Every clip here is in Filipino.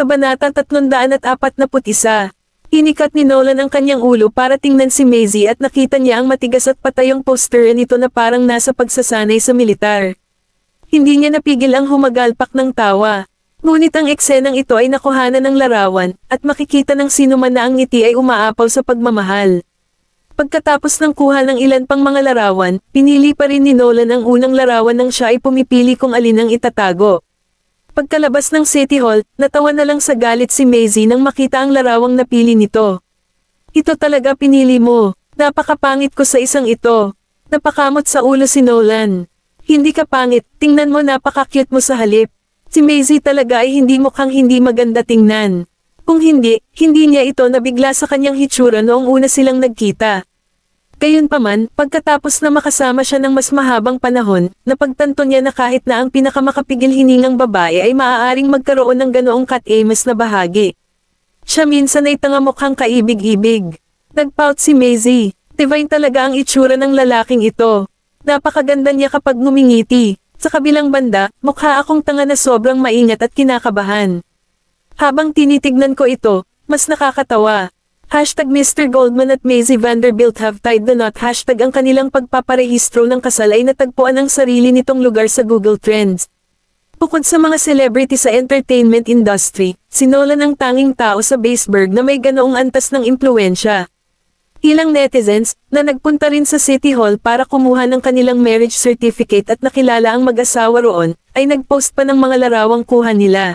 Kabanatang 341. Inikat ni Nolan ang kanyang ulo para tingnan si Maisie at nakita niya ang matigas at patayong poster nito na parang nasa pagsasanay sa militar. Hindi niya napigil ang humagalpak ng tawa. Ngunit ang eksenang ito ay nakuhanan ng larawan, at makikita ng sino man na ang ngiti ay umaapaw sa pagmamahal. Pagkatapos ng kuha ng ilan pang mga larawan, pinili pa rin ni Nolan ang unang larawan nang siya ay pumipili kung alin ang itatago. Pagkalabas ng City Hall, natawa na lang sa galit si Maisie nang makita ang larawang napili nito. Ito talaga pinili mo, napakapangit ko sa isang ito. Napakamot sa ulo si Nolan. Hindi ka pangit, tingnan mo napaka-cute mo sa halip. Si Maisie talaga ay hindi mukhang hindi maganda tingnan. Kung hindi, hindi niya ito nabigla sa kanyang hitsura noong una silang nagkita. Gayunpaman, pagkatapos na makasama siya ng mas mahabang panahon, napagtanto niya na kahit na ang pinakamakapigil hiningang babae ay maaaring magkaroon ng ganoong kat-ames na bahagi. Siya minsan ay tangamukhang kaibig-ibig. Nagpout si Maisie, divine talaga ang itsura ng lalaking ito. Napakaganda niya kapag ngumingiti. Sa kabilang banda, mukha akong tanga na sobrang maingat at kinakabahan. Habang tinitignan ko ito, mas nakakatawa. Hashtag Mr. Goldman at Maisie Vanderbilt have tied the knot hashtag ang kanilang pagpaparehistro ng kasal ay natagpuan ang sarili nitong lugar sa Google Trends. Bukod sa mga celebrity sa entertainment industry, sinolan ang tanging tao sa Baseburg na may ganoong antas ng impluensya. Ilang netizens na nagpunta rin sa City Hall para kumuha ng kanilang marriage certificate at nakilala ang mag-asawa roon, ay nagpost pa ng mga larawang kuha nila.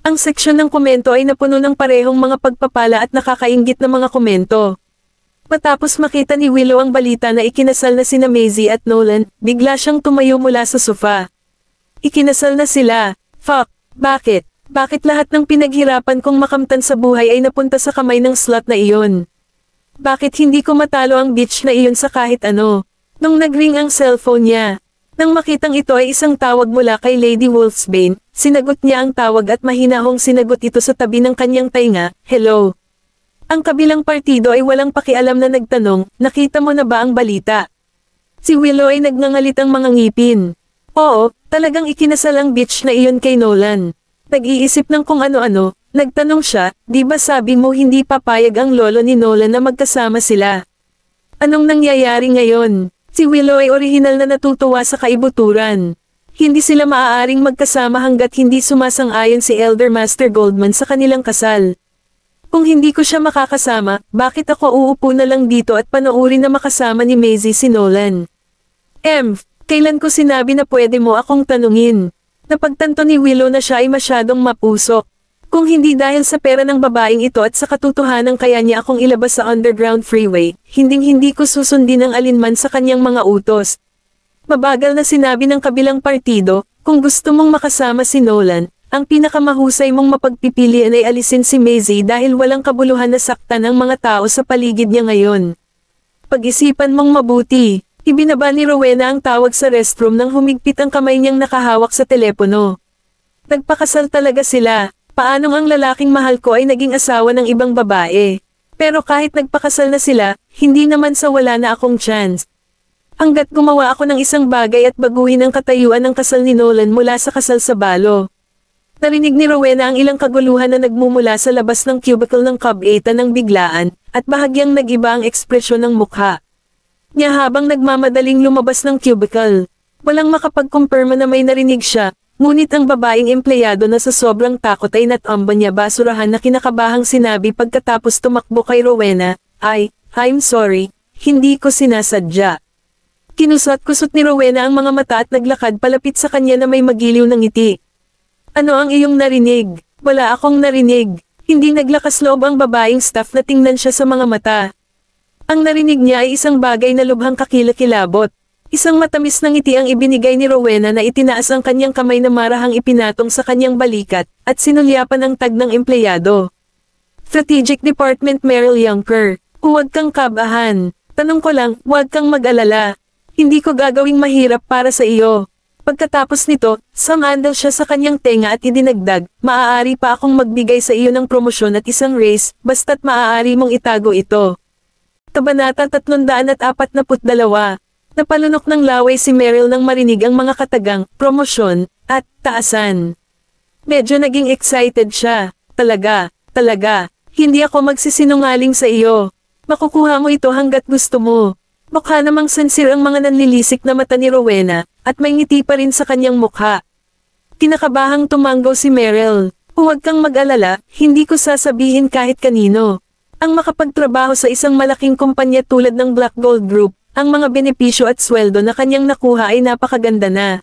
Ang seksyon ng komento ay napuno ng parehong mga pagpapala at nakakaingit na mga komento. Matapos makita ni Willow ang balita na ikinasal na sina Maisie at Nolan, bigla siyang tumayo mula sa sofa. Ikinasal na sila. Fuck, bakit? Bakit lahat ng pinaghirapan kong makamtan sa buhay ay napunta sa kamay ng slot na iyon? Bakit hindi ko matalo ang bitch na iyon sa kahit ano? Nung nagring ang cellphone niya, nang makitang ito ay isang tawag mula kay Lady Wolfsbane, sinagot niya ang tawag at mahinahong sinagot ito sa tabi ng kanyang tainga, Hello! Ang kabilang partido ay walang pakialam na nagtanong, nakita mo na ba ang balita? Si Willow ay nagngangalit ang mga ngipin. Oo, talagang ikinasalang bitch na iyon kay Nolan. Nag-iisip ng kung ano-ano, nagtanong siya, di ba sabi mo hindi papayag ang lolo ni Nolan na magkasama sila? Anong nangyayari ngayon? Si Willow ay orihinal na natutuwa sa kaibuturan. Hindi sila maaaring magkasama hanggat hindi sumasang-ayon si Elder Master Goldman sa kanilang kasal. Kung hindi ko siya makakasama, bakit ako uupo na lang dito at panoorin na makasama ni Maisie si Nolan? Emf, kailan ko sinabi na pwede mo akong tanungin? Napagtanto ni Willow na siya ay masyadong mapusok. Kung hindi dahil sa pera ng babaeng ito at sa katotohanan kaya niya akong ilabas sa underground freeway, hinding-hindi ko susundin ang alinman sa kanyang mga utos. Mabagal na sinabi ng kabilang partido, kung gusto mong makasama si Nolan, ang pinakamahusay mong mapagpipilian ay alisin si Maisie dahil walang kabuluhan na saktan ang mga tao sa paligid niya ngayon. Pag-isipan mong mabuti, ibinaba ni Rowena ang tawag sa restroom nang humigpit ang kamay niyang nakahawak sa telepono. Nagpakasal talaga sila, Paanong ang lalaking mahal ko ay naging asawa ng ibang babae? Pero kahit nagpakasal na sila, hindi naman sa wala na akong chance. Hanggat gumawa ako ng isang bagay at baguhin ang katayuan ng kasal ni Nolan mula sa kasal sa balo. Narinig ni Rowena ang ilang kaguluhan na nagmumula sa labas ng cubicle ng Cub 8 ng biglaan, at bahagyang nagiba ang ekspresyon ng mukha. Niya habang nagmamadaling lumabas ng cubicle. Walang makapag-confirma na may narinig siya, Ngunit ang babaeng empleyado na sa sobrang takot ay natamba niya basurahan na kinakabahang sinabi pagkatapos tumakbo kay Rowena, ay, I'm sorry, hindi ko sinasadya. Kinusot kusot ni Rowena ang mga mata at naglakad palapit sa kanya na may magiliw ng ngiti. Ano ang iyong narinig? Wala akong narinig. Hindi naglakas loob ang babaeng staff na tingnan siya sa mga mata. Ang narinig niya ay isang bagay na lubhang kakilakilabot. Isang matamis na ng ngiti ang ibinigay ni Rowena na itinaas ang kanyang kamay na marahang ipinatong sa kanyang balikat, at sinulyapan ang tag ng empleyado. Strategic Department Merrill Younger, huwag kang kabahan. Tanong ko lang, huwag kang mag-alala. Hindi ko gagawing mahirap para sa iyo. Pagkatapos nito, samandal siya sa kanyang tenga at idinagdag, maaari pa akong magbigay sa iyo ng promosyon at isang race, basta't maaari mong itago ito. Kabanata 342 Napalunok ng laway si Meryl nang marinig ang mga katagang, promosyon, at taasan. Medyo naging excited siya. Talaga, talaga, hindi ako magsisinungaling sa iyo. Makukuha mo ito hanggat gusto mo. Mukha namang sansir ang mga nanlilisik na mata ni Rowena, at may ngiti pa rin sa kanyang mukha. Kinakabahang tumanggaw si Meryl. Huwag kang mag-alala, hindi ko sasabihin kahit kanino. Ang makapagtrabaho sa isang malaking kumpanya tulad ng Black Gold Group, ang mga benepisyo at sweldo na kanyang nakuha ay napakaganda na.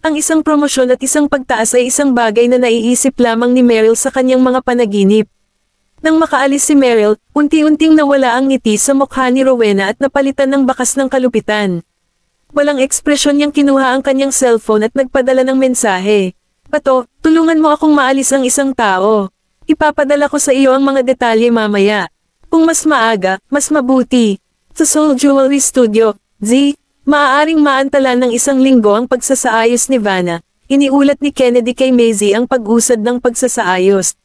Ang isang promosyon at isang pagtaas ay isang bagay na naiisip lamang ni Meryl sa kanyang mga panaginip. Nang makaalis si Meryl, unti-unting nawala ang ngiti sa mukha ni Rowena at napalitan ng bakas ng kalupitan. Walang ekspresyon niyang kinuha ang kanyang cellphone at nagpadala ng mensahe. Pato, tulungan mo akong maalis ang isang tao. Ipapadala ko sa iyo ang mga detalye mamaya. Kung mas maaga, mas mabuti sa Seoul Jewelry Studio, Z, maaaring maantala ng isang linggo ang pagsasaayos ni Vanna. Iniulat ni Kennedy kay Maisie ang pag-usad ng pagsasaayos.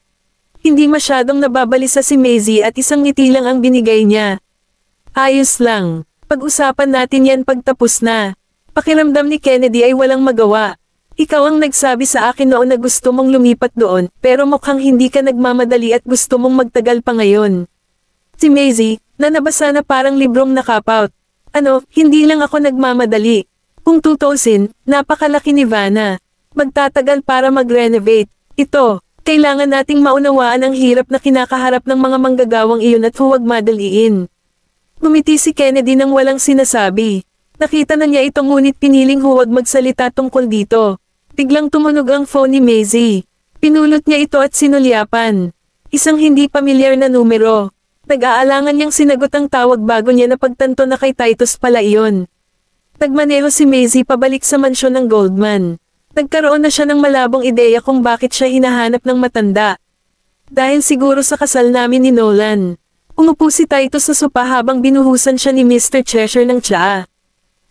Hindi masyadong nababalisa si Maisie at isang ngiti lang ang binigay niya. Ayos lang, pag-usapan natin yan pagtapos na. Pakiramdam ni Kennedy ay walang magawa. Ikaw ang nagsabi sa akin noon na gusto mong lumipat doon, pero mukhang hindi ka nagmamadali at gusto mong magtagal pa ngayon. Si Maisie, na nabasa na parang librong nakapout. Ano, hindi lang ako nagmamadali. Kung tutusin, napakalaki ni Vana. Magtatagal para mag-renovate. Ito, kailangan nating maunawaan ang hirap na kinakaharap ng mga manggagawang iyon at huwag madaliin. Gumiti si Kennedy nang walang sinasabi. Nakita na niya ito ngunit piniling huwag magsalita tungkol dito. Biglang tumunog ang phone ni Maisie. Pinulot niya ito at sinulyapan. Isang hindi pamilyar na numero. Nag-aalangan niyang sinagot ang tawag bago niya napagtanto na kay Titus pala iyon. Nagmaneho si Maisie pabalik sa mansyon ng Goldman. Nagkaroon na siya ng malabong ideya kung bakit siya hinahanap ng matanda. Dahil siguro sa kasal namin ni Nolan. Umupo si Titus sa sopa habang binuhusan siya ni Mr. Cheshire ng tsaa.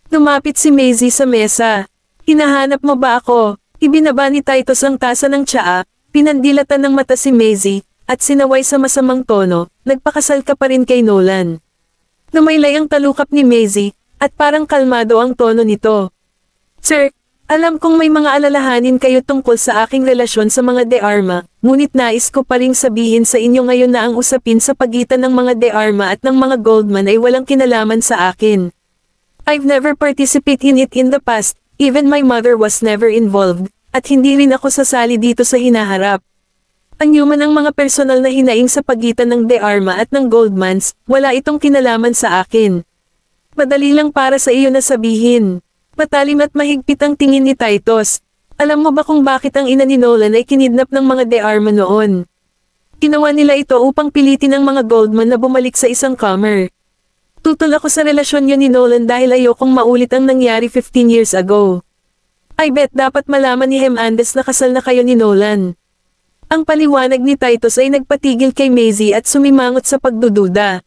Lumapit si Maisie sa mesa. Hinahanap mo ba ako? Ibinaba ni Titus ang tasa ng tsaa, pinandilatan ng mata si Maisie, at sinaway sa masamang tono, nagpakasal ka pa rin kay Nolan. Lumaylay ang talukap ni Maisie, at parang kalmado ang tono nito. Sir, alam kong may mga alalahanin kayo tungkol sa aking relasyon sa mga de arma, ngunit nais ko pa ring sabihin sa inyo ngayon na ang usapin sa pagitan ng mga de arma at ng mga Goldman ay walang kinalaman sa akin. I've never participated in it in the past, even my mother was never involved, at hindi rin ako sasali dito sa hinaharap. Anyuman ang mga personal na hinaing sa pagitan ng De Arma at ng Goldmans, wala itong kinalaman sa akin. Madali lang para sa iyo na sabihin. Matalim at mahigpit ang tingin ni Titus. Alam mo ba kung bakit ang ina ni Nolan ay kinidnap ng mga De Arma noon? Ginawa nila ito upang pilitin ang mga Goldman na bumalik sa isang comer. Tutol ako sa relasyon niya ni Nolan dahil ayokong maulit ang nangyari 15 years ago. I bet dapat malaman ni Hem Andes na kasal na kayo ni Nolan. Ang paliwanag ni Titus ay nagpatigil kay Maisie at sumimangot sa pagdududa.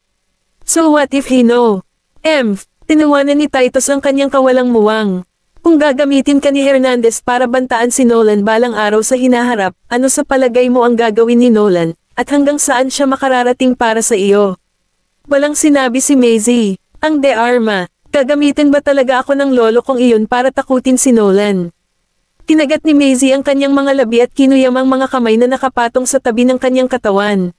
So what if he know? M. Tinawanan ni Titus ang kanyang kawalang muwang. Kung gagamitin ka ni Hernandez para bantaan si Nolan balang araw sa hinaharap, ano sa palagay mo ang gagawin ni Nolan, at hanggang saan siya makararating para sa iyo? Walang sinabi si Maisie, ang de arma, gagamitin ba talaga ako ng lolo kong iyon para takutin si Nolan? Kinagat ni Maisie ang kanyang mga labi at kinuyam ang mga kamay na nakapatong sa tabi ng kanyang katawan.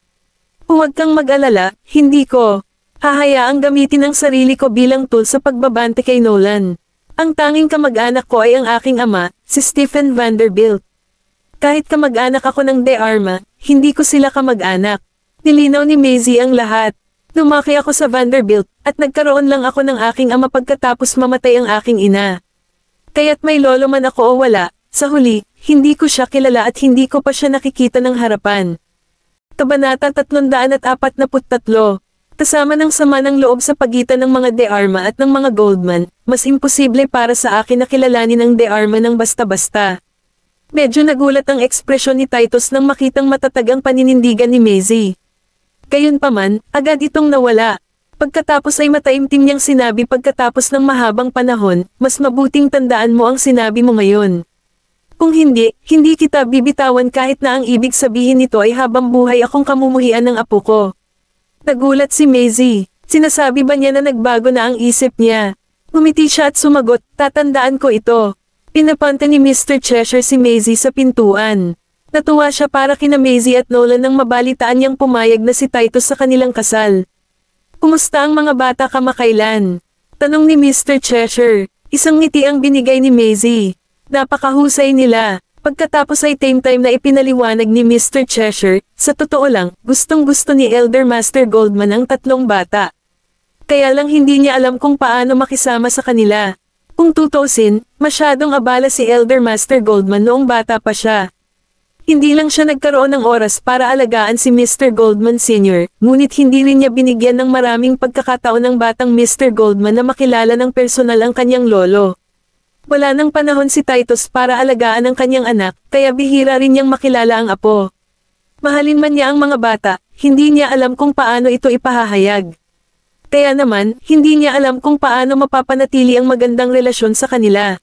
Huwag kang mag-alala, hindi ko. Hahayaang gamitin ang sarili ko bilang tool sa pagbabante kay Nolan. Ang tanging kamag-anak ko ay ang aking ama, si Stephen Vanderbilt. Kahit kamag-anak ako ng De Arma, hindi ko sila kamag-anak. Nilinaw ni Maisie ang lahat. Lumaki ako sa Vanderbilt, at nagkaroon lang ako ng aking ama pagkatapos mamatay ang aking ina. Kaya't may lolo man ako o wala, sa huli, hindi ko siya kilala at hindi ko pa siya nakikita ng harapan. Kabanata 343 Kasama ng sama ng loob sa pagitan ng mga De Arma at ng mga Goldman, mas imposible para sa akin na kilalanin ang De Arma ng basta-basta. Medyo nagulat ang ekspresyon ni Titus nang makitang matatag ang paninindigan ni Maisie. Gayunpaman, agad itong nawala. Pagkatapos ay mataimtim niyang sinabi pagkatapos ng mahabang panahon, mas mabuting tandaan mo ang sinabi mo ngayon. Kung hindi, hindi kita bibitawan kahit na ang ibig sabihin nito ay habang buhay akong kamumuhian ng apo ko. Nagulat si Maisie. Sinasabi ba niya na nagbago na ang isip niya? Ngumiti siya at sumagot, tatandaan ko ito. Pinapanta ni Mr. Cheshire si Maisie sa pintuan. Natuwa siya para kina Maisie at Nolan nang mabalitaan niyang pumayag na si Titus sa kanilang kasal. Kumusta ang mga bata kamakailan? Tanong ni Mr. Cheshire. Isang ngiti ang binigay ni Maisie. Napakahusay nila. Pagkatapos ay time time na ipinaliwanag ni Mr. Cheshire, sa totoo lang, gustong gusto ni Elder Master Goldman ang tatlong bata. Kaya lang hindi niya alam kung paano makisama sa kanila. Kung tutusin, masyadong abala si Elder Master Goldman noong bata pa siya. Hindi lang siya nagkaroon ng oras para alagaan si Mr. Goldman Sr., ngunit hindi rin niya binigyan ng maraming pagkakataon ng batang Mr. Goldman na makilala ng personal ang kanyang lolo. Wala nang panahon si Titus para alagaan ang kanyang anak, kaya bihira rin niyang makilala ang apo. Mahalin man niya ang mga bata, hindi niya alam kung paano ito ipahahayag. Kaya naman, hindi niya alam kung paano mapapanatili ang magandang relasyon sa kanila.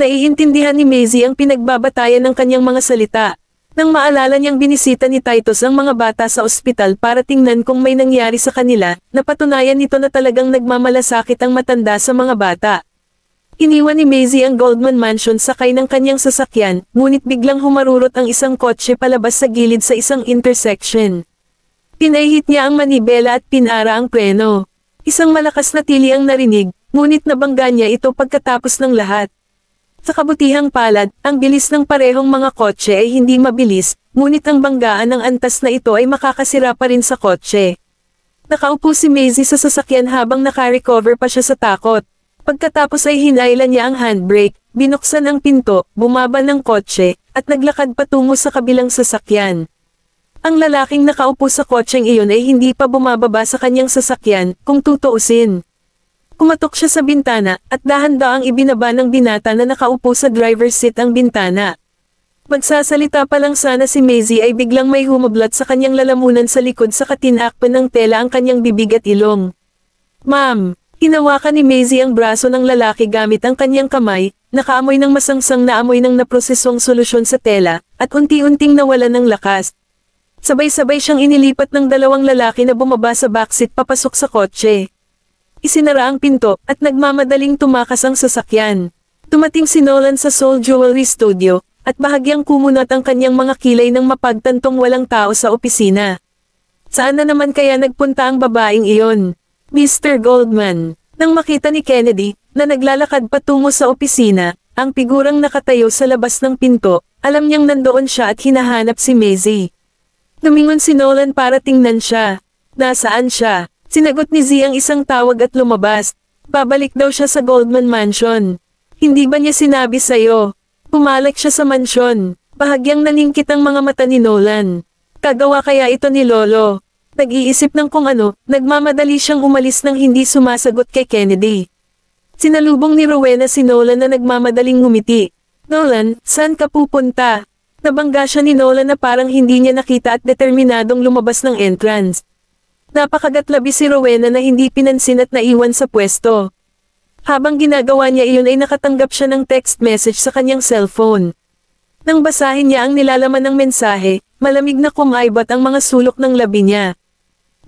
Naiintindihan ni Maisie ang pinagbabatayan ng kanyang mga salita, nang maalala niyang binisita ni Titus ang mga bata sa ospital para tingnan kung may nangyari sa kanila, napatunayan nito na talagang nagmamalasakit ang matanda sa mga bata. Iniwan ni Maisie ang Goldman Mansion sakay ng kanyang sasakyan, ngunit biglang humarurot ang isang kotse palabas sa gilid sa isang intersection. Pinahit niya ang manibela at pinara ang preno. Isang malakas na tili ang narinig, ngunit nabangga niya ito pagkatapos ng lahat. Sa kabutihang palad, ang bilis ng parehong mga kotse ay hindi mabilis, ngunit ang banggaan ng antas na ito ay makakasira pa rin sa kotse. Nakaupo si Maisie sa sasakyan habang nakarecover pa siya sa takot. Pagkatapos ay hinailan niya ang handbrake, binuksan ang pinto, bumaba ng kotse, at naglakad patungo sa kabilang sasakyan. Ang lalaking nakaupo sa kotseng iyon ay hindi pa bumababa sa kanyang sasakyan, kung tutuusin. Kumatok siya sa bintana, at dahan-daang ibinaba ng binata na nakaupo sa driver's seat ang bintana. Magsasalita pa lang sana si Maisie ay biglang may humublat sa kanyang lalamunan sa likod sa katinakpan ng tela ang kanyang bibig at ilong. Ma'am, Hinawakan ni Maisie ang braso ng lalaki gamit ang kanyang kamay, nakaamoy ng masangsang na amoy ng naprosesong solusyon sa tela, at unti-unting nawala ng lakas. Sabay-sabay siyang inilipat ng dalawang lalaki na bumaba sa backseat papasok sa kotse. Isinara ang pinto, at nagmamadaling tumakas ang sasakyan. Tumating si Nolan sa Soul Jewelry Studio, at bahagyang kumunot ang kanyang mga kilay ng mapagtantong walang tao sa opisina. Saan na naman kaya nagpunta ang babaeng iyon? Mr. Goldman, nang makita ni Kennedy, na naglalakad patungo sa opisina, ang pigurang nakatayo sa labas ng pinto, alam niyang nandoon siya at hinahanap si Maisie. Dumingon si Nolan para tingnan siya. Nasaan siya? Sinagot ni Z ang isang tawag at lumabas. Babalik daw siya sa Goldman Mansion. Hindi ba niya sinabi sa'yo? Pumalik siya sa mansion. Bahagyang naningkit ang mga mata ni Nolan. Kagawa kaya ito ni Lolo nag-iisip ng kung ano, nagmamadali siyang umalis nang hindi sumasagot kay Kennedy. Sinalubong ni Rowena si Nolan na nagmamadaling ngumiti. Nolan, saan ka pupunta? Nabangga siya ni Nolan na parang hindi niya nakita at determinadong lumabas ng entrance. Napakagatlabi si Rowena na hindi pinansin at naiwan sa pwesto. Habang ginagawa niya iyon ay nakatanggap siya ng text message sa kanyang cellphone. Nang basahin niya ang nilalaman ng mensahe, malamig na kumaibat ang mga sulok ng labi niya.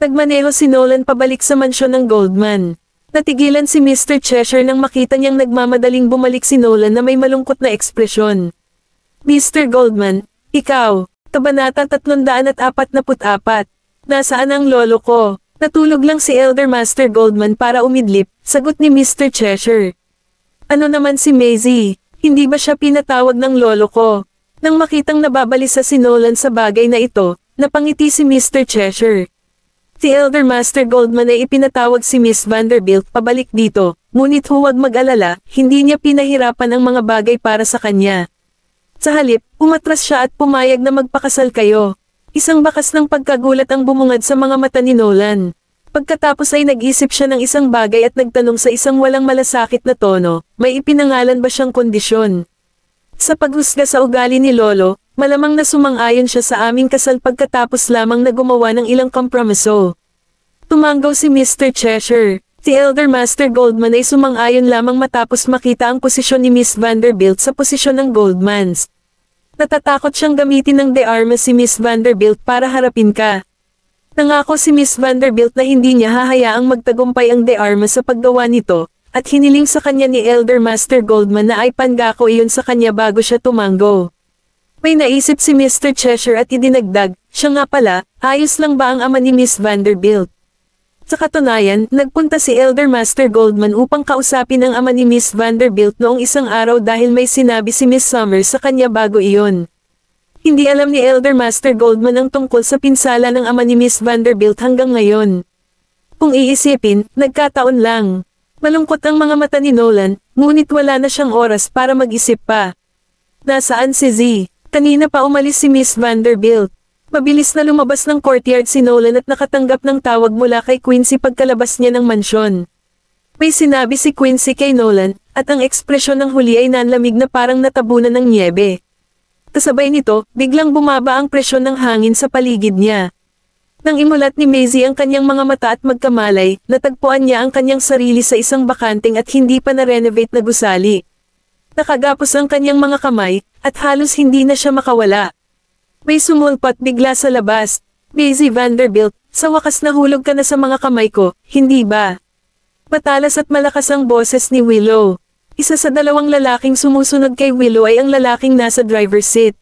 Nagmaneho si Nolan pabalik sa mansyon ng Goldman. Natigilan si Mr. Cheshire nang makita niyang nagmamadaling bumalik si Nolan na may malungkot na ekspresyon. Mr. Goldman, ikaw, Kabanata 344, nasaan ang lolo ko? Natulog lang si Elder Master Goldman para umidlip, sagot ni Mr. Cheshire. Ano naman si Maisie, hindi ba siya pinatawag ng lolo ko? Nang makitang nababalisa si Nolan sa bagay na ito, napangiti si Mr. Cheshire. Si Elder Master Goldman ay ipinatawag si Miss Vanderbilt pabalik dito, ngunit huwag mag-alala, hindi niya pinahirapan ang mga bagay para sa kanya. Sa halip, umatras siya at pumayag na magpakasal kayo. Isang bakas ng pagkagulat ang bumungad sa mga mata ni Nolan. Pagkatapos ay nag-isip siya ng isang bagay at nagtanong sa isang walang malasakit na tono, may ipinangalan ba siyang kondisyon? Sa paghusga sa ugali ni Lolo, Malamang na sumang-ayon siya sa aming kasal pagkatapos lamang na gumawa ng ilang kompromiso. Tumanggaw si Mr. Cheshire. Si Elder Master Goldman ay sumang-ayon lamang matapos makita ang posisyon ni Miss Vanderbilt sa posisyon ng Goldmans. Natatakot siyang gamitin ng dearma si Miss Vanderbilt para harapin ka. Nangako si Miss Vanderbilt na hindi niya hahayaang magtagumpay ang dearma sa paggawa nito, at hiniling sa kanya ni Elder Master Goldman na ay pangako iyon sa kanya bago siya tumanggo. May naisip si Mr. Cheshire at idinagdag, siya nga pala, ayos lang ba ang ama ni Miss Vanderbilt? Sa katunayan, nagpunta si Elder Master Goldman upang kausapin ang ama ni Miss Vanderbilt noong isang araw dahil may sinabi si Miss Summers sa kanya bago iyon. Hindi alam ni Elder Master Goldman ang tungkol sa pinsala ng ama ni Miss Vanderbilt hanggang ngayon. Kung iisipin, nagkataon lang. Malungkot ang mga mata ni Nolan, ngunit wala na siyang oras para mag-isip pa. Nasaan si Z? Kanina pa umalis si Miss Vanderbilt. Mabilis na lumabas ng courtyard si Nolan at nakatanggap ng tawag mula kay Quincy pagkalabas niya ng mansyon. May sinabi si Quincy kay Nolan, at ang ekspresyon ng huli ay nanlamig na parang natabunan ng niebe. Kasabay nito, biglang bumaba ang presyon ng hangin sa paligid niya. Nang imulat ni Maisie ang kanyang mga mata at magkamalay, natagpuan niya ang kanyang sarili sa isang bakanting at hindi pa na-renovate na gusali. Nakagapos ang kanyang mga kamay, at halos hindi na siya makawala. May sumulpot bigla sa labas. Daisy Vanderbilt, sa wakas nahulog ka na sa mga kamay ko, hindi ba? Matalas at malakas ang boses ni Willow. Isa sa dalawang lalaking sumusunod kay Willow ay ang lalaking nasa driver's seat.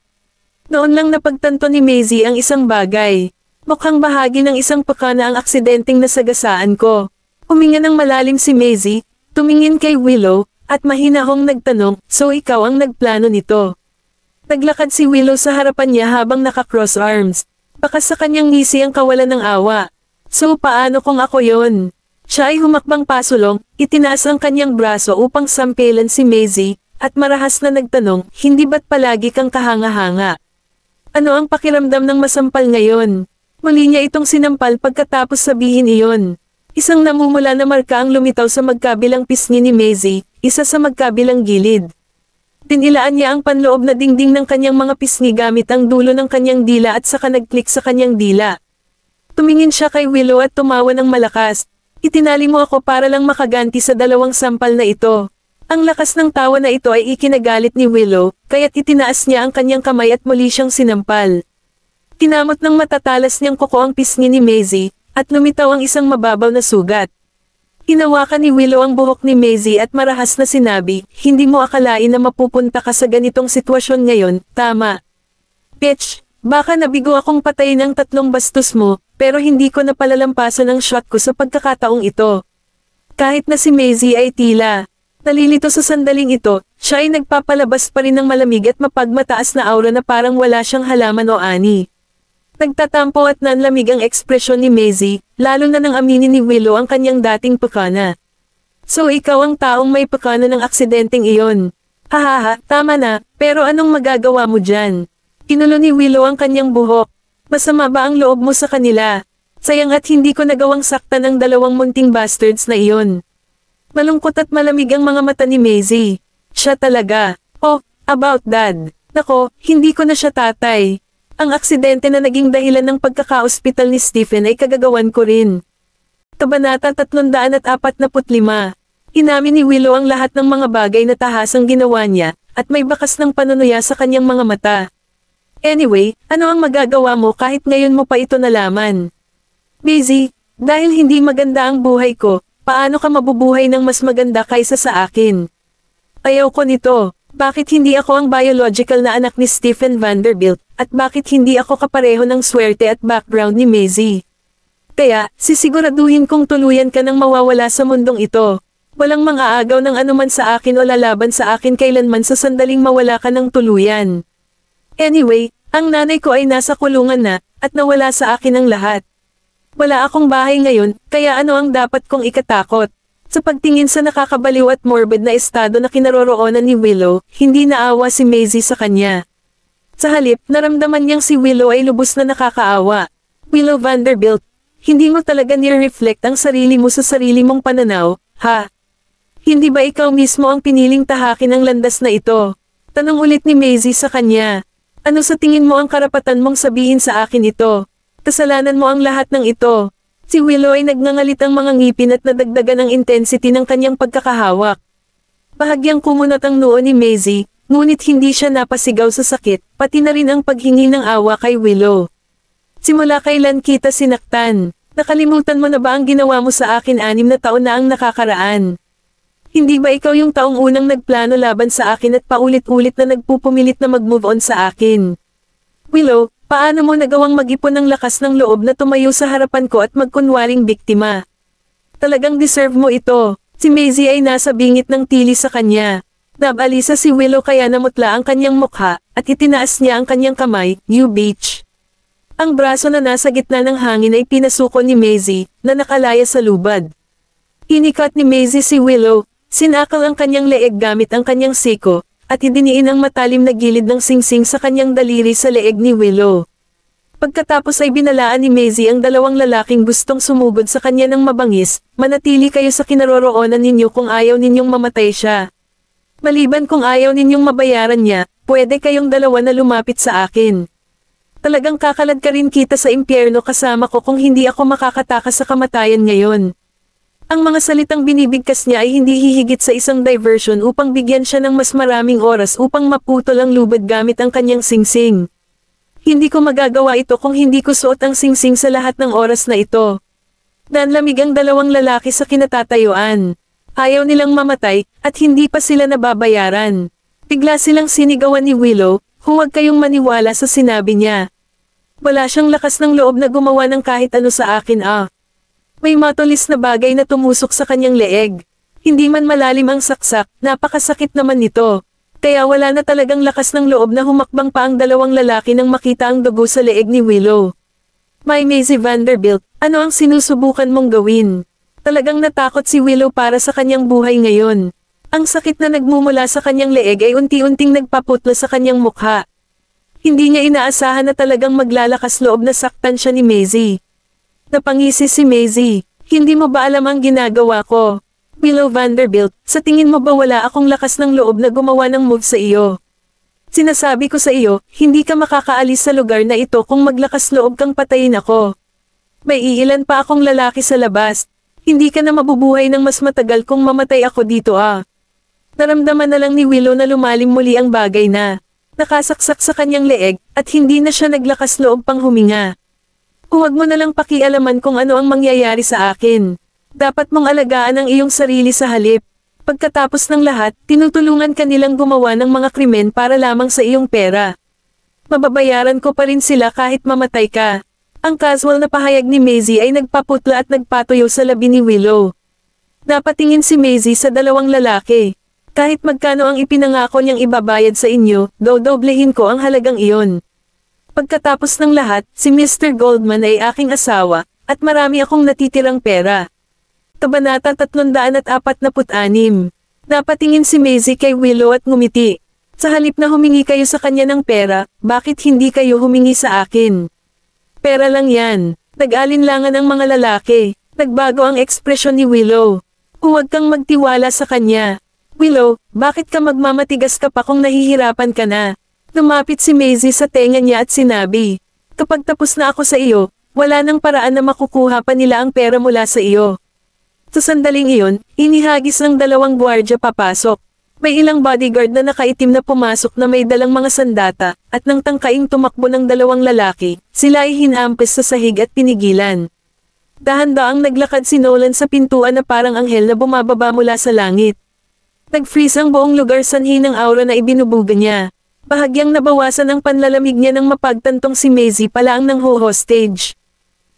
Noon lang napagtanto ni Maisie ang isang bagay. Mukhang bahagi ng isang paka na ang aksidenteng nasagasaan ko. Huminga ng malalim si Maisie, tumingin kay Willow, at mahinahong nagtanong, so ikaw ang nagplano nito. Naglakad si Willow sa harapan niya habang nakakross arms. Baka sa kanyang ngisi ang kawalan ng awa. So paano kung ako yon? Siya ay humakbang pasulong, itinaas ang kanyang braso upang sampelan si Maisie, at marahas na nagtanong, hindi ba't palagi kang kahanga-hanga? Ano ang pakiramdam ng masampal ngayon? Muli niya itong sinampal pagkatapos sabihin iyon. Isang namumula na marka ang lumitaw sa magkabilang pisngi ni Maisie, isa sa magkabilang gilid. Tinilaan niya ang panloob na dingding ng kanyang mga pisngi gamit ang dulo ng kanyang dila at saka nag-click sa kanyang dila. Tumingin siya kay Willow at tumawa ng malakas. Itinali mo ako para lang makaganti sa dalawang sampal na ito. Ang lakas ng tawa na ito ay ikinagalit ni Willow, kaya't itinaas niya ang kanyang kamay at muli siyang sinampal. Kinamot ng matatalas niyang kuko ang pisngi ni Maisie, at lumitaw ang isang mababaw na sugat. Hinawakan ni Willow ang buhok ni Maisie at marahas na sinabi, hindi mo akalain na mapupunta ka sa ganitong sitwasyon ngayon, tama. Pitch, baka nabigo akong patayin ang tatlong bastos mo, pero hindi ko napalalampasan ang shot ko sa pagkakataong ito. Kahit na si Maisie ay tila, nalilito sa sandaling ito, siya ay nagpapalabas pa rin ng malamig at mapagmataas na aura na parang wala siyang halaman o ani. Nagtatampo at nanlamig ang ekspresyon ni Maisie, lalo na nang aminin ni Willow ang kanyang dating pakana. So ikaw ang taong may pakana ng aksidenteng iyon. Hahaha, tama na, pero anong magagawa mo dyan? Inulo ni Willow ang kanyang buhok. Masama ba ang loob mo sa kanila? Sayang at hindi ko nagawang saktan ang dalawang munting bastards na iyon. Malungkot at malamig ang mga mata ni Maisie. Siya talaga. Oh, about dad. Nako, hindi ko na siya tatay. Ang aksidente na naging dahilan ng pagkakaospital ni Stephen ay kagagawan ko rin. Kabanata 345 Inamin ni Willow ang lahat ng mga bagay na tahasang ginawa niya, at may bakas ng panunuya sa kanyang mga mata. Anyway, ano ang magagawa mo kahit ngayon mo pa ito nalaman? Busy, dahil hindi maganda ang buhay ko, paano ka mabubuhay ng mas maganda kaysa sa akin? Ayaw ko nito. Bakit hindi ako ang biological na anak ni Stephen Vanderbilt, at bakit hindi ako kapareho ng swerte at background ni Maisie? Kaya, sisiguraduhin kong tuluyan ka nang mawawala sa mundong ito. Walang mang-aagaw ng anuman sa akin o lalaban sa akin kailanman sa sandaling mawala ka ng tuluyan. Anyway, ang nanay ko ay nasa kulungan na, at nawala sa akin ang lahat. Wala akong bahay ngayon, kaya ano ang dapat kong ikatakot? Sa pagtingin sa nakakabaliw at morbid na estado na kinaroroonan ni Willow, hindi naawa si Maisie sa kanya. Sa halip, naramdaman niyang si Willow ay lubos na nakakaawa. Willow Vanderbilt, hindi mo talaga nire-reflect ang sarili mo sa sarili mong pananaw, ha? Hindi ba ikaw mismo ang piniling tahakin ang landas na ito? Tanong ulit ni Maisie sa kanya. Ano sa tingin mo ang karapatan mong sabihin sa akin ito? Kasalanan mo ang lahat ng ito. Si Willow ay nagnangalit ang mga ngipin at nadagdagan ang intensity ng kanyang pagkakahawak. Bahagyang kumunat ang noo ni Maisie, ngunit hindi siya napasigaw sa sakit, pati na rin ang paghingi ng awa kay Willow. Simula kailan kita sinaktan? Nakalimutan mo na ba ang ginawa mo sa akin anim na taon na ang nakakaraan? Hindi ba ikaw yung taong unang nagplano laban sa akin at paulit-ulit na nagpupumilit na mag-move on sa akin? Willow, Paano mo nagawang mag-ipon ng lakas ng loob na tumayo sa harapan ko at magkunwaring biktima? Talagang deserve mo ito. Si Maisie ay nasa bingit ng tili sa kanya. Nabalisa si Willow kaya namutla ang kanyang mukha, at itinaas niya ang kanyang kamay, New Beach. Ang braso na nasa gitna ng hangin ay pinasuko ni Maisie, na nakalaya sa lubad. Inikat ni Maisie si Willow, sinakal ang kanyang leeg gamit ang kanyang siko, at idiniin ang matalim na gilid ng singsing sa kanyang daliri sa leeg ni Willow. Pagkatapos ay binalaan ni Maisie ang dalawang lalaking gustong sumugod sa kanya ng mabangis, manatili kayo sa kinaroroonan ninyo kung ayaw ninyong mamatay siya. Maliban kung ayaw ninyong mabayaran niya, pwede kayong dalawa na lumapit sa akin. Talagang kakalad ka rin kita sa impyerno kasama ko kung hindi ako makakatakas sa kamatayan ngayon. Ang mga salitang binibigkas niya ay hindi hihigit sa isang diversion upang bigyan siya ng mas maraming oras upang maputol ang lubad gamit ang kanyang singsing. Hindi ko magagawa ito kung hindi ko suot ang singsing sa lahat ng oras na ito. Nanlamig ang dalawang lalaki sa kinatatayuan. Ayaw nilang mamatay, at hindi pa sila nababayaran. Bigla silang sinigawan ni Willow, huwag kayong maniwala sa sinabi niya. Wala siyang lakas ng loob na gumawa ng kahit ano sa akin ah. May matulis na bagay na tumusok sa kanyang leeg. Hindi man malalim ang saksak, napakasakit naman nito. Kaya wala na talagang lakas ng loob na humakbang pa ang dalawang lalaki nang makita ang dugo sa leeg ni Willow. My Maisie Vanderbilt, ano ang sinusubukan mong gawin? Talagang natakot si Willow para sa kanyang buhay ngayon. Ang sakit na nagmumula sa kanyang leeg ay unti-unting nagpaputla sa kanyang mukha. Hindi niya inaasahan na talagang maglalakas loob na saktan siya ni Maisie. Napangisi si Maisie. Hindi mo ba alam ang ginagawa ko? Willow Vanderbilt, sa tingin mo ba wala akong lakas ng loob na gumawa ng move sa iyo? Sinasabi ko sa iyo, hindi ka makakaalis sa lugar na ito kung maglakas loob kang patayin ako. May iilan pa akong lalaki sa labas. Hindi ka na mabubuhay ng mas matagal kung mamatay ako dito ah. Naramdaman na lang ni Willow na lumalim muli ang bagay na nakasaksak sa kanyang leeg at hindi na siya naglakas loob pang huminga. Huwag mo nalang pakialaman kung ano ang mangyayari sa akin. Dapat mong alagaan ang iyong sarili sa halip. Pagkatapos ng lahat, tinutulungan ka nilang gumawa ng mga krimen para lamang sa iyong pera. Mababayaran ko pa rin sila kahit mamatay ka. Ang casual na pahayag ni Maisie ay nagpaputla at nagpatuyo sa labi ni Willow. Napatingin si Maisie sa dalawang lalaki. Kahit magkano ang ipinangako niyang ibabayad sa inyo, dodoblehin ko ang halagang iyon. Pagkatapos ng lahat, si Mr. Goldman ay aking asawa, at marami akong natitirang pera. Kabanata 346 Napatingin si Maisie kay Willow at ngumiti. Sa halip na humingi kayo sa kanya ng pera, bakit hindi kayo humingi sa akin? Pera lang yan. Nag-alinlangan ang mga lalaki. Nagbago ang ekspresyon ni Willow. Huwag kang magtiwala sa kanya. Willow, bakit ka magmamatigas ka pa kung nahihirapan ka na? Lumapit si Maisie sa tenga niya at sinabi, Kapag tapos na ako sa iyo, wala nang paraan na makukuha pa nila ang pera mula sa iyo. Sa sandaling iyon, inihagis ng dalawang gwardya papasok. May ilang bodyguard na nakaitim na pumasok na may dalang mga sandata, at nang tangkaing tumakbo ng dalawang lalaki, sila ay hinampas sa sahig at pinigilan. Dahan-daang naglakad si Nolan sa pintuan na parang anghel na bumababa mula sa langit. Nag-freeze ang buong lugar sanhi ng aura na ibinubuga niya. Bahagyang nabawasan ang panlalamig niya nang mapagtantong si Maisie pala ang nangho-hostage.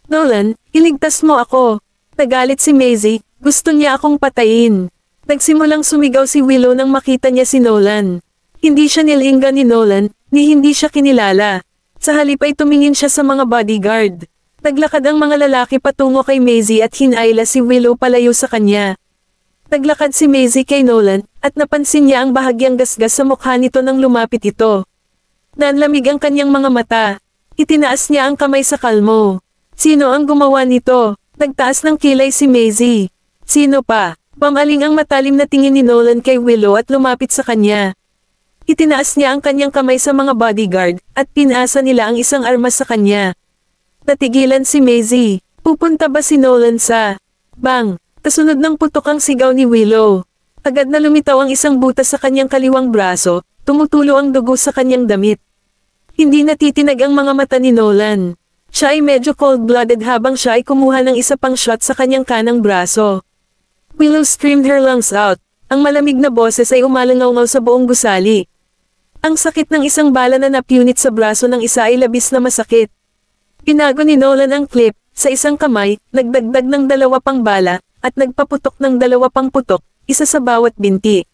Nolan, iligtas mo ako. Nagalit si Maisie, gusto niya akong patayin. Nagsimulang sumigaw si Willow nang makita niya si Nolan. Hindi siya nilingga ni Nolan, ni hindi siya kinilala. Sa halip ay tumingin siya sa mga bodyguard. Naglakad ang mga lalaki patungo kay Maisie at hinaila si Willow palayo sa kanya. Naglakad si Maisie kay Nolan, at napansin niya ang bahagyang gasgas sa mukha nito nang lumapit ito. Nanlamig ang kanyang mga mata. Itinaas niya ang kamay sa kalmo. Sino ang gumawa nito? Nagtaas ng kilay si Maisie. Sino pa? Pamaling ang matalim na tingin ni Nolan kay Willow at lumapit sa kanya. Itinaas niya ang kanyang kamay sa mga bodyguard, at pinasa nila ang isang armas sa kanya. Natigilan si Maisie. Pupunta ba si Nolan sa... Bang! Kasunod ng putok ang sigaw ni Willow. Agad na lumitaw ang isang butas sa kanyang kaliwang braso, tumutulo ang dugo sa kanyang damit. Hindi natitinag ang mga mata ni Nolan. Siya ay medyo cold-blooded habang siya ay kumuha ng isa pang shot sa kanyang kanang braso. Willow screamed her lungs out. Ang malamig na boses ay umalangaw sa buong gusali. Ang sakit ng isang bala na napunit sa braso ng isa ay labis na masakit. Pinago ni Nolan ang clip, sa isang kamay, nagdagdag ng dalawa pang bala, at nagpaputok ng dalawa pang putok, isa sa bawat binti.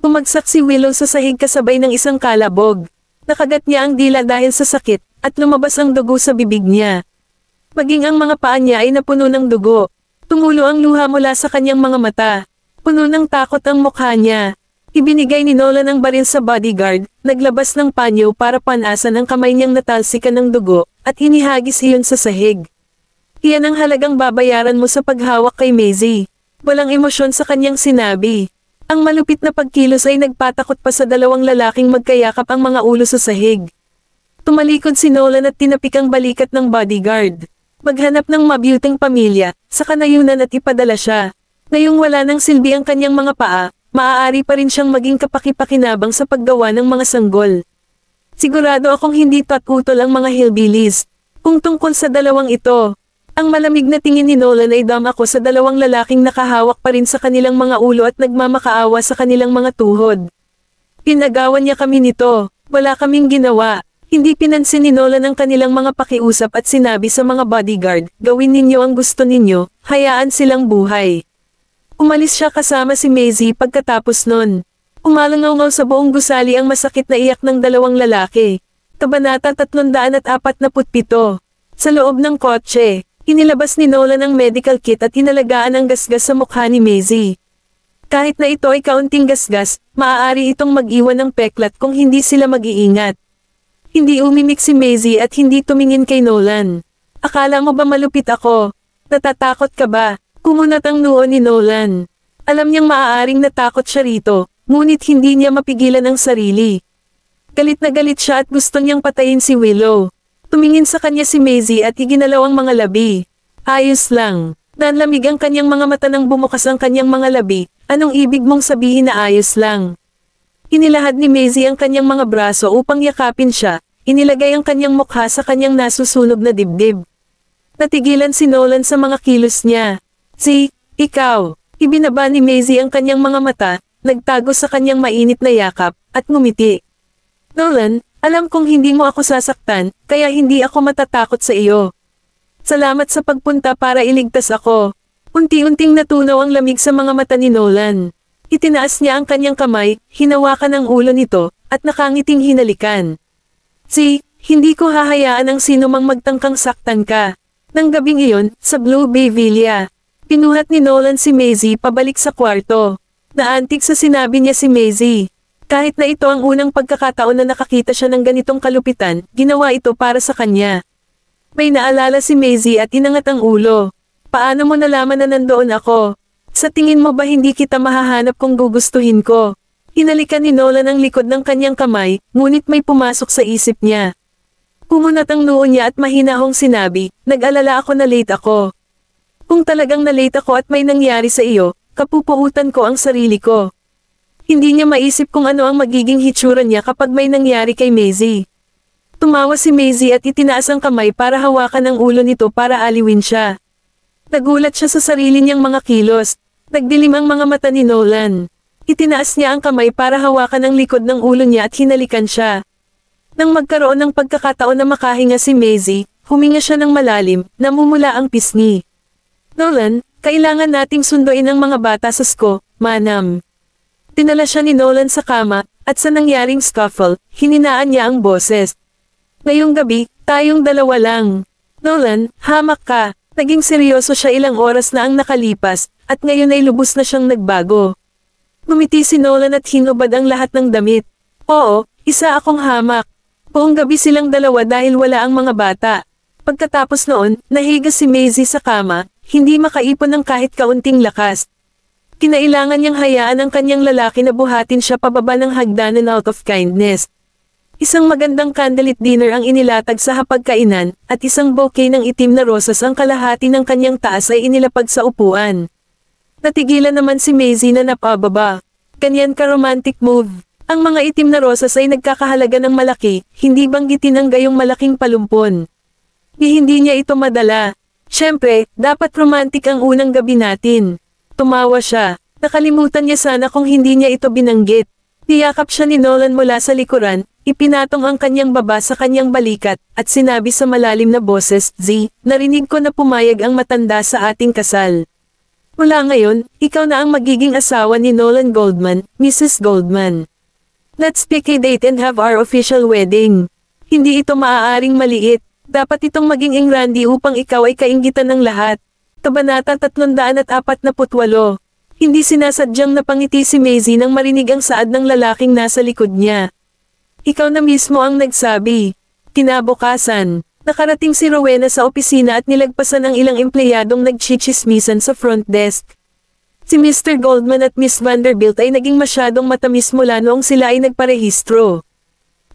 Pumagsak si Willow sa sahig kasabay ng isang kalabog. Nakagat niya ang dila dahil sa sakit, at lumabas ang dugo sa bibig niya. Maging ang mga paa niya ay napuno ng dugo. Tumulo ang luha mula sa kanyang mga mata. Puno ng takot ang mukha niya. Ibinigay ni Nolan ang baril sa bodyguard, naglabas ng panyo para panasan ang kamay niyang natalsikan ng dugo, at hinihagis iyon sa sahig. Iyan ang halagang babayaran mo sa paghawak kay Maisie. Walang emosyon sa kanyang sinabi. Ang malupit na pagkilos ay nagpatakot pa sa dalawang lalaking magkayakap ang mga ulo sa sahig. Tumalikod si Nolan at tinapik ang balikat ng bodyguard. Maghanap ng mabiyuteng pamilya, sa kanayunan at ipadala siya. Ngayong wala ng silbi ang kanyang mga paa, maaari pa rin siyang maging kapakipakinabang sa paggawa ng mga sanggol. Sigurado akong hindi tatutol ang mga hillbillies. Kung tungkol sa dalawang ito, ang malamig na tingin ni Nolan ay dam ako sa dalawang lalaking nakahawak pa rin sa kanilang mga ulo at nagmamakaawa sa kanilang mga tuhod. Pinagawan niya kami nito, wala kaming ginawa. Hindi pinansin ni Nolan ang kanilang mga pakiusap at sinabi sa mga bodyguard, gawin ninyo ang gusto ninyo, hayaan silang buhay. Umalis siya kasama si Maisie pagkatapos nun. Umalangaw-ngaw sa buong gusali ang masakit na iyak ng dalawang lalaki. Kabanata 347 Sa loob ng kotse, Inilabas ni Nolan ang medical kit at inalagaan ang gasgas sa mukha ni Maisie. Kahit na ito ay kaunting gasgas, maaari itong mag-iwan ng peklat kung hindi sila mag-iingat. Hindi umimik si Maisie at hindi tumingin kay Nolan. Akala mo ba malupit ako? Natatakot ka ba? Kumunat ang noo ni Nolan. Alam niyang maaaring natakot siya rito, ngunit hindi niya mapigilan ang sarili. Galit na galit siya at gusto niyang patayin si Willow. Tumingin sa kanya si Maisie at iginalaw ang mga labi. Ayos lang. Nanlamig ang kanyang mga mata nang bumukas ang kanyang mga labi. Anong ibig mong sabihin na ayos lang? Inilahad ni Maisie ang kanyang mga braso upang yakapin siya. Inilagay ang kanyang mukha sa kanyang nasusunog na dibdib. Natigilan si Nolan sa mga kilos niya. Si, ikaw. Ibinaba ni Maisie ang kanyang mga mata, nagtago sa kanyang mainit na yakap, at ngumiti. Nolan, alam kong hindi mo ako sasaktan, kaya hindi ako matatakot sa iyo. Salamat sa pagpunta para iligtas ako. Unti-unting natunaw ang lamig sa mga mata ni Nolan. Itinaas niya ang kanyang kamay, hinawakan ang ulo nito, at nakangiting hinalikan. Si, hindi ko hahayaan ang sino mang magtangkang saktan ka. Nang gabing iyon, sa Blue Bay Villa, pinuhat ni Nolan si Maisie pabalik sa kwarto. Naantik sa sinabi niya si Maisie. Kahit na ito ang unang pagkakataon na nakakita siya ng ganitong kalupitan, ginawa ito para sa kanya. May naalala si Maisie at inangat ang ulo. Paano mo nalaman na nandoon ako? Sa tingin mo ba hindi kita mahahanap kung gugustuhin ko? Hinalikan ni Nolan ang likod ng kanyang kamay, ngunit may pumasok sa isip niya. Kumunat ang noo niya at mahinahong sinabi, nag-alala ako na late ako. Kung talagang na late ako at may nangyari sa iyo, kapupuutan ko ang sarili ko. Hindi niya maisip kung ano ang magiging hitsura niya kapag may nangyari kay Maisie. Tumawa si Maisie at itinaas ang kamay para hawakan ang ulo nito para aliwin siya. Nagulat siya sa sarili niyang mga kilos. Nagdilim ang mga mata ni Nolan. Itinaas niya ang kamay para hawakan ang likod ng ulo niya at hinalikan siya. Nang magkaroon ng pagkakataon na makahinga si Maisie, huminga siya ng malalim, namumula ang pisngi. Nolan, kailangan nating sunduin ang mga bata sa sko, manam. Tinala siya ni Nolan sa kama, at sa nangyaring scuffle, hininaan niya ang boses. Ngayong gabi, tayong dalawa lang. Nolan, hamak ka. Naging seryoso siya ilang oras na ang nakalipas, at ngayon ay lubos na siyang nagbago. Gumiti si Nolan at hinubad ang lahat ng damit. Oo, isa akong hamak. Buong gabi silang dalawa dahil wala ang mga bata. Pagkatapos noon, nahiga si Maisie sa kama, hindi makaipon ng kahit kaunting lakas. Kinailangan niyang hayaan ang kanyang lalaki na buhatin siya pababa ng hagdanan out of kindness. Isang magandang candlelit dinner ang inilatag sa hapagkainan, at isang bouquet ng itim na rosas ang kalahati ng kanyang taas ay inilapag sa upuan. Natigilan naman si Maisie na napababa. Kanyan ka romantic move. Ang mga itim na rosas ay nagkakahalaga ng malaki, hindi banggitin ang gayong malaking palumpon. Di hindi niya ito madala. Siyempre, dapat romantic ang unang gabi natin. Tumawa siya. Nakalimutan niya sana kung hindi niya ito binanggit. Tiyakap siya ni Nolan mula sa likuran, ipinatong ang kanyang baba sa kanyang balikat, at sinabi sa malalim na boses, Z, narinig ko na pumayag ang matanda sa ating kasal. Mula ngayon, ikaw na ang magiging asawa ni Nolan Goldman, Mrs. Goldman. Let's pick a date and have our official wedding. Hindi ito maaaring maliit, dapat itong maging ingrandi upang ikaw ay kaingitan ng lahat. Kabanata 348. Hindi sinasadyang napangiti si Maisie nang marinig ang saad ng lalaking nasa likod niya. Ikaw na mismo ang nagsabi. Kinabukasan, nakarating si Rowena sa opisina at nilagpasan ang ilang empleyadong nagchichismisan sa front desk. Si Mr. Goldman at Miss Vanderbilt ay naging masyadong matamis mula noong sila ay nagparehistro.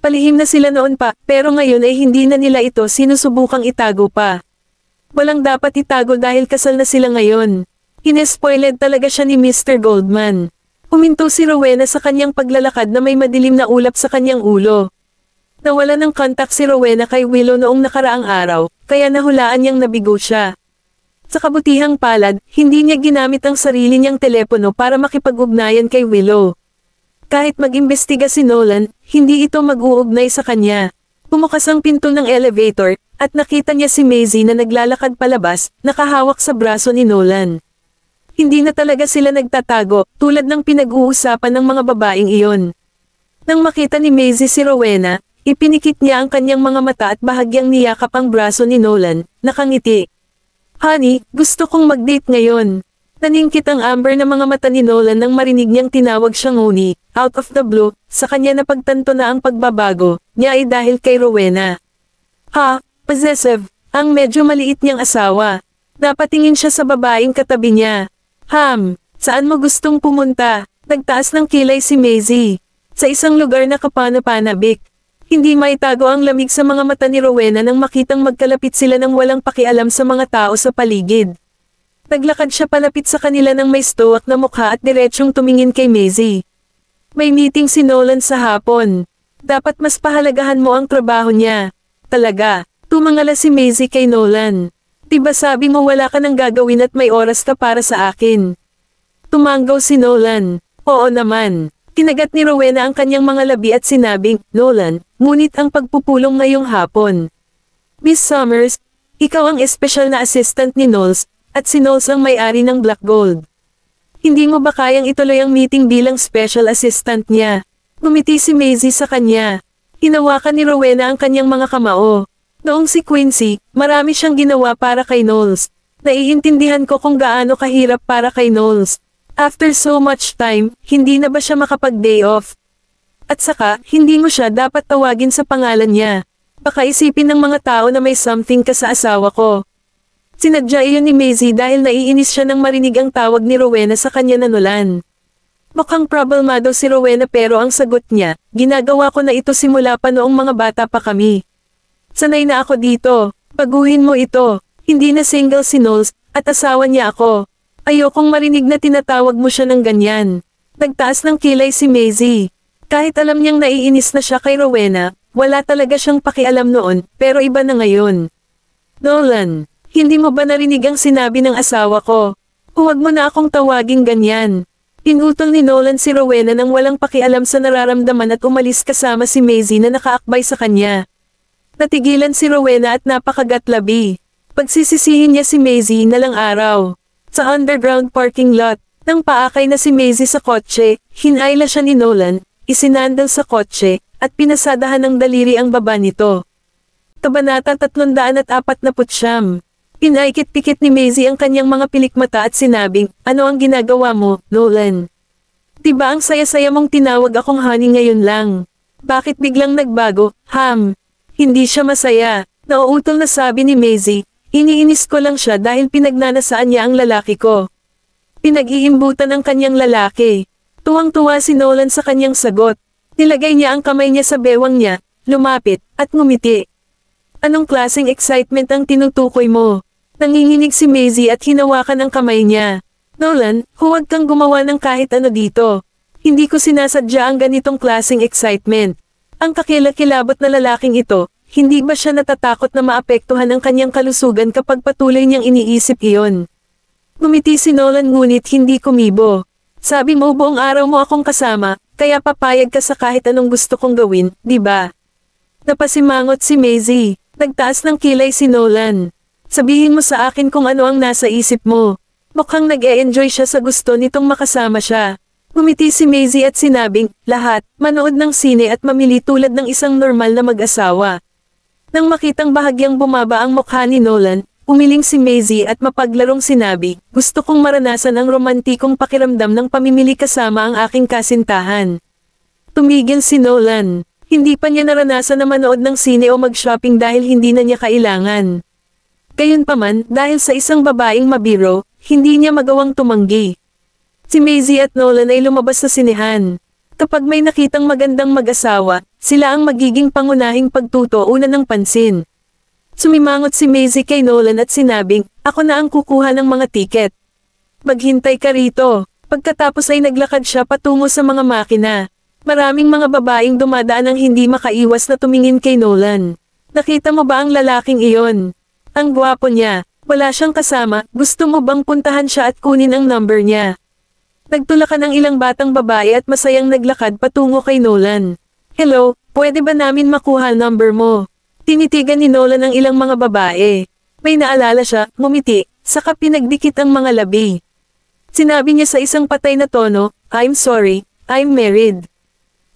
Palihim na sila noon pa, pero ngayon ay hindi na nila ito sinusubukang itago pa. Walang dapat itago dahil kasal na sila ngayon. Inespoiled talaga siya ni Mr. Goldman. Huminto si Rowena sa kanyang paglalakad na may madilim na ulap sa kanyang ulo. Nawala ng kontak si Rowena kay Willow noong nakaraang araw, kaya nahulaan niyang nabigo siya. Sa kabutihang palad, hindi niya ginamit ang sarili niyang telepono para makipag-ugnayan kay Willow. Kahit mag-imbestiga si Nolan, hindi ito mag-uugnay sa kanya. Bumukas ang pinto ng elevator, at nakita niya si Maisie na naglalakad palabas, nakahawak sa braso ni Nolan. Hindi na talaga sila nagtatago, tulad ng pinag-uusapan ng mga babaeng iyon. Nang makita ni Maisie si Rowena, ipinikit niya ang kanyang mga mata at bahagyang niyakap ang braso ni Nolan, nakangiti. Honey, gusto kong mag-date ngayon. Naningkit ang amber ng mga mata ni Nolan nang marinig niyang tinawag siyang uni, out of the blue, sa kanya na pagtanto na ang pagbabago, niya ay dahil kay Rowena. Ha, possessive, ang medyo maliit niyang asawa. Napatingin siya sa babaeng katabi niya. Ham, saan mo gustong pumunta? Nagtaas ng kilay si Maisie. Sa isang lugar na kapanapanabik, hindi maitago ang lamig sa mga mata ni Rowena nang makitang magkalapit sila nang walang pakialam sa mga tao sa paligid. Naglakad siya palapit sa kanila ng may stoic na mukha at diretsyong tumingin kay Maisie. May meeting si Nolan sa hapon. Dapat mas pahalagahan mo ang trabaho niya. Talaga, tumangala si Maisie kay Nolan. Diba sabi mo wala ka nang gagawin at may oras ka para sa akin. Tumanggaw si Nolan. Oo naman. Kinagat ni Rowena ang kanyang mga labi at sinabing, Nolan, ngunit ang pagpupulong ngayong hapon. Miss Summers, ikaw ang espesyal na assistant ni Knowles, at si Knowles ang may-ari ng Black Gold. Hindi mo ba kayang ituloy ang meeting bilang special assistant niya? Gumiti si Maisie sa kanya. Hinawakan ni Rowena ang kanyang mga kamao. Noong si Quincy, marami siyang ginawa para kay Knowles. Naiintindihan ko kung gaano kahirap para kay Knowles. After so much time, hindi na ba siya makapag-day off? At saka, hindi mo siya dapat tawagin sa pangalan niya. Baka isipin ng mga tao na may something ka sa asawa ko. Sinadya iyon ni Maisie dahil naiinis siya nang marinig ang tawag ni Rowena sa kanya na Nolan. Mukhang problemado si Rowena pero ang sagot niya, ginagawa ko na ito simula pa noong mga bata pa kami. Sanay na ako dito, paguhin mo ito, hindi na single si Knowles, at asawa niya ako. Ayokong marinig na tinatawag mo siya ng ganyan. Nagtaas ng kilay si Maisie. Kahit alam niyang naiinis na siya kay Rowena, wala talaga siyang pakialam noon, pero iba na ngayon. Nolan hindi mo ba narinig ang sinabi ng asawa ko? Huwag mo na akong tawagin ganyan. Inutol ni Nolan si Rowena nang walang pakialam sa nararamdaman at umalis kasama si Maisie na nakaakbay sa kanya. Natigilan si Rowena at napakagatlabi. Pagsisisihin niya si Maisie na lang araw. Sa underground parking lot, nang paakay na si Maisie sa kotse, hinayla siya ni Nolan, isinandal sa kotse, at pinasadahan ng daliri ang baba nito. Kabanata 349 Pinaikit-pikit ni Maisie ang kanyang mga pilikmata at sinabing, Ano ang ginagawa mo, Nolan? Diba ang saya-saya mong tinawag akong honey ngayon lang? Bakit biglang nagbago, ham? Hindi siya masaya. Nauutol na sabi ni Maisie, iniinis ko lang siya dahil pinagnanasaan niya ang lalaki ko. Pinag-iimbutan ang kanyang lalaki. Tuwang-tuwa si Nolan sa kanyang sagot. Nilagay niya ang kamay niya sa bewang niya, lumapit, at ngumiti. Anong klaseng excitement ang tinutukoy mo? Nanginginig si Maisie at hinawakan ang kamay niya. Nolan, huwag kang gumawa ng kahit ano dito. Hindi ko sinasadya ang ganitong klaseng excitement. Ang kakilakilabot na lalaking ito, hindi ba siya natatakot na maapektuhan ang kanyang kalusugan kapag patuloy niyang iniisip iyon? Gumiti si Nolan ngunit hindi kumibo. Sabi mo buong araw mo akong kasama, kaya papayag ka sa kahit anong gusto kong gawin, di ba? Napasimangot si Maisie. Nagtaas ng kilay si Nolan. Sabihin mo sa akin kung ano ang nasa isip mo. Mukhang nag-e-enjoy siya sa gusto nitong makasama siya. Gumiti si Maisie at sinabing, lahat, manood ng sine at mamili tulad ng isang normal na mag-asawa. Nang makitang bahagyang bumaba ang mukha ni Nolan, umiling si Maisie at mapaglarong sinabi, gusto kong maranasan ang romantikong pakiramdam ng pamimili kasama ang aking kasintahan. Tumigil si Nolan. Hindi pa niya naranasan na manood ng sine o mag-shopping dahil hindi na niya kailangan. Gayunpaman, dahil sa isang babaeng mabiro, hindi niya magawang tumanggi. Si Maisie at Nolan ay lumabas sa sinehan. Kapag may nakitang magandang mag-asawa, sila ang magiging pangunahing pagtutuunan ng pansin. Sumimangot si Maisie kay Nolan at sinabing, ako na ang kukuha ng mga tiket. Maghintay ka rito. Pagkatapos ay naglakad siya patungo sa mga makina. Maraming mga babaeng dumadaan ang hindi makaiwas na tumingin kay Nolan. Nakita mo ba ang lalaking iyon? Ang gwapo niya, wala siyang kasama, gusto mo bang puntahan siya at kunin ang number niya? Nagtulakan ang ilang batang babae at masayang naglakad patungo kay Nolan. Hello, pwede ba namin makuha number mo? Tinitigan ni Nolan ang ilang mga babae. May naalala siya, ngumiti, saka pinagdikit ang mga labi. Sinabi niya sa isang patay na tono, I'm sorry, I'm married.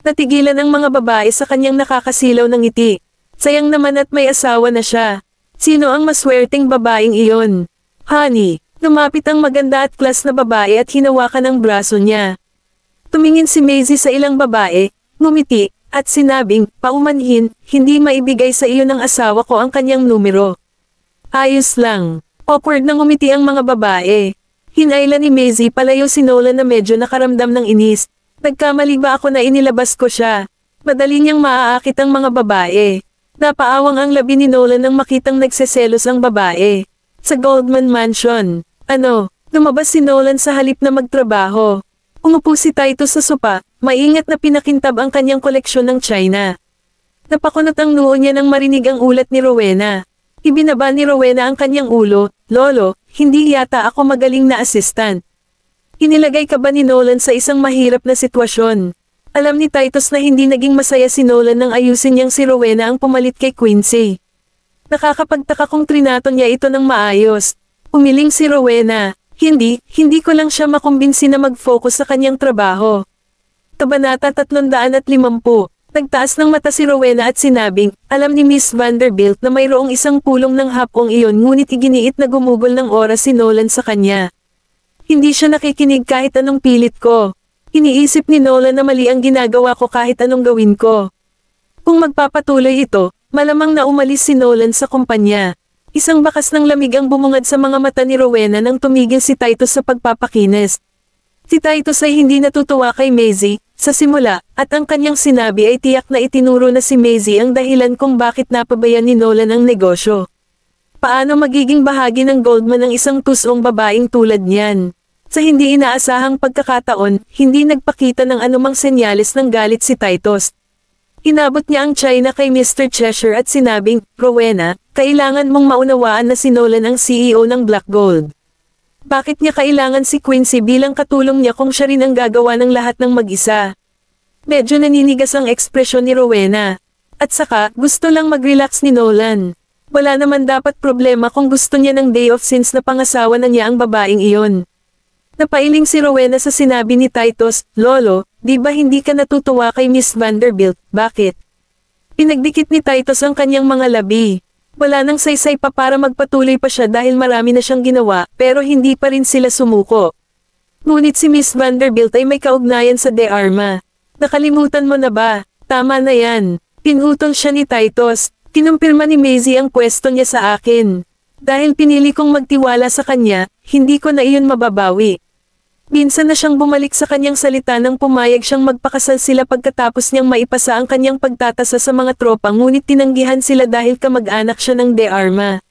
Natigilan ang mga babae sa kanyang nakakasilaw ng ngiti. Sayang naman at may asawa na siya. Sino ang maswerteng babaeng iyon? Honey, lumapit ang maganda at klas na babae at hinawakan ang braso niya. Tumingin si Maisie sa ilang babae, ngumiti, at sinabing, paumanhin, hindi maibigay sa iyo ng asawa ko ang kanyang numero. Ayos lang. Awkward na ngumiti ang mga babae. Hinailan ni Maisie palayo si Nolan na medyo nakaramdam ng inis. Nagkamali ba ako na inilabas ko siya? Madali niyang maaakit ang mga babae. Napaawang ang labi ni Nolan nang makitang nagseselos ang babae. Sa Goldman Mansion. Ano, lumabas si Nolan sa halip na magtrabaho. Umupo si Titus sa sopa, maingat na pinakintab ang kanyang koleksyon ng China. Napakunot ang noo niya nang marinig ang ulat ni Rowena. Ibinaba ni Rowena ang kanyang ulo, Lolo, hindi yata ako magaling na assistant. Inilagay ka ba ni Nolan sa isang mahirap na sitwasyon? Alam ni Titus na hindi naging masaya si Nolan nang ayusin niyang si Rowena ang pumalit kay Quincy. Nakakapagtaka kung trinato niya ito ng maayos. Umiling si Rowena, hindi, hindi ko lang siya makumbinsi na mag-focus sa kanyang trabaho. Kabanata 350, nagtaas ng mata si Rowena at sinabing, alam ni Miss Vanderbilt na mayroong isang pulong ng hapong iyon ngunit iginiit na gumugol ng oras si Nolan sa kanya. Hindi siya nakikinig kahit anong pilit ko. Iniisip ni Nola na mali ang ginagawa ko kahit anong gawin ko. Kung magpapatuloy ito, malamang na umalis si Nolan sa kumpanya. Isang bakas ng lamig ang bumungad sa mga mata ni Rowena nang tumigil si Titus sa pagpapakinis. Si Titus ay hindi natutuwa kay Maisie, sa simula, at ang kanyang sinabi ay tiyak na itinuro na si Maisie ang dahilan kung bakit napabayan ni Nolan ang negosyo. Paano magiging bahagi ng Goldman ang isang tusong babaeng tulad niyan? Sa hindi inaasahang pagkakataon, hindi nagpakita ng anumang senyales ng galit si Titus. Inabot niya ang China kay Mr. Cheshire at sinabing, Rowena, kailangan mong maunawaan na si Nolan ang CEO ng Black Gold. Bakit niya kailangan si Quincy bilang katulong niya kung siya rin ang gagawa ng lahat ng mag-isa? Medyo naninigas ang ekspresyon ni Rowena. At saka, gusto lang mag-relax ni Nolan. Wala naman dapat problema kung gusto niya ng day off since na pangasawa na niya ang babaeng iyon. Napailing si Rowena sa sinabi ni Titus, Lolo, di ba hindi ka natutuwa kay Miss Vanderbilt, bakit? Pinagdikit ni Titus ang kanyang mga labi. Wala nang saysay pa para magpatuloy pa siya dahil marami na siyang ginawa, pero hindi pa rin sila sumuko. Ngunit si Miss Vanderbilt ay may kaugnayan sa De Arma. Nakalimutan mo na ba? Tama na yan. Pinutol siya ni Titus, kinumpirma ni Maisie ang pwesto niya sa akin. Dahil pinili kong magtiwala sa kanya, hindi ko na iyon mababawi. Minsan na siyang bumalik sa kanyang salita nang pumayag siyang magpakasal sila pagkatapos niyang maipasa ang kanyang pagtatasa sa mga tropa ngunit tinanggihan sila dahil kamag-anak siya ng De Arma.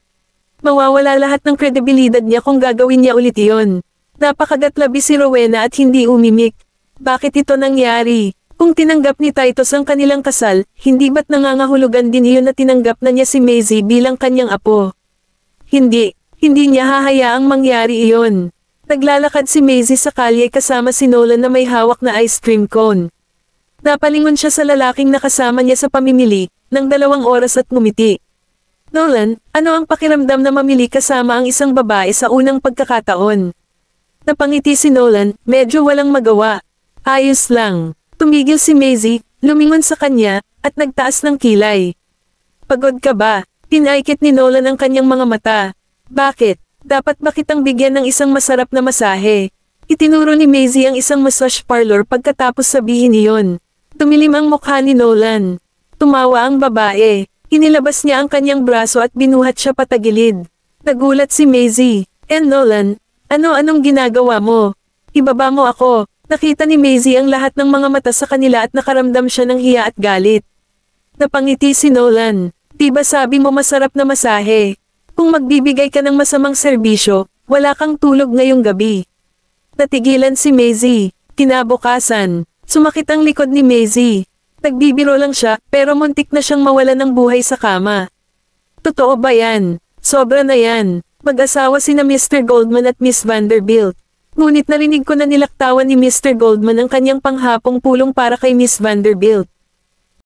Mawawala lahat ng kredibilidad niya kung gagawin niya ulit iyon. Napakagatlabi si Rowena at hindi umimik. Bakit ito nangyari? Kung tinanggap ni Titus ang kanilang kasal, hindi ba't nangangahulugan din iyon na tinanggap na niya si Maisie bilang kanyang apo? Hindi, hindi niya hahayaang mangyari iyon. Naglalakad si Maisie sa kalye kasama si Nolan na may hawak na ice cream cone. Napalingon siya sa lalaking nakasama niya sa pamimili, ng dalawang oras at ngumiti. Nolan, ano ang pakiramdam na mamili kasama ang isang babae sa unang pagkakataon? Napangiti si Nolan, medyo walang magawa. Ayos lang. Tumigil si Maisie, lumingon sa kanya, at nagtaas ng kilay. Pagod ka ba? Pinaikit ni Nolan ang kanyang mga mata. Bakit? Dapat ba kitang bigyan ng isang masarap na masahe? Itinuro ni Maisie ang isang massage parlor pagkatapos sabihin iyon. Tumilim ang mukha ni Nolan. Tumawa ang babae. Inilabas niya ang kanyang braso at binuhat siya patagilid. Nagulat si Maisie. And eh, Nolan, ano-anong ginagawa mo? Ibaba mo ako. Nakita ni Maisie ang lahat ng mga mata sa kanila at nakaramdam siya ng hiya at galit. Napangiti si Nolan. Diba sabi mo masarap na masahe? Kung magbibigay ka ng masamang serbisyo, wala kang tulog ngayong gabi. Natigilan si Maisie. Kinabukasan, sumakit ang likod ni Maisie. Nagbibiro lang siya, pero muntik na siyang mawala ng buhay sa kama. Totoo ba yan? Sobra na yan. Mag-asawa sina Mr. Goldman at Miss Vanderbilt. Ngunit narinig ko na nilaktawan ni Mr. Goldman ang kanyang panghapong pulong para kay Miss Vanderbilt.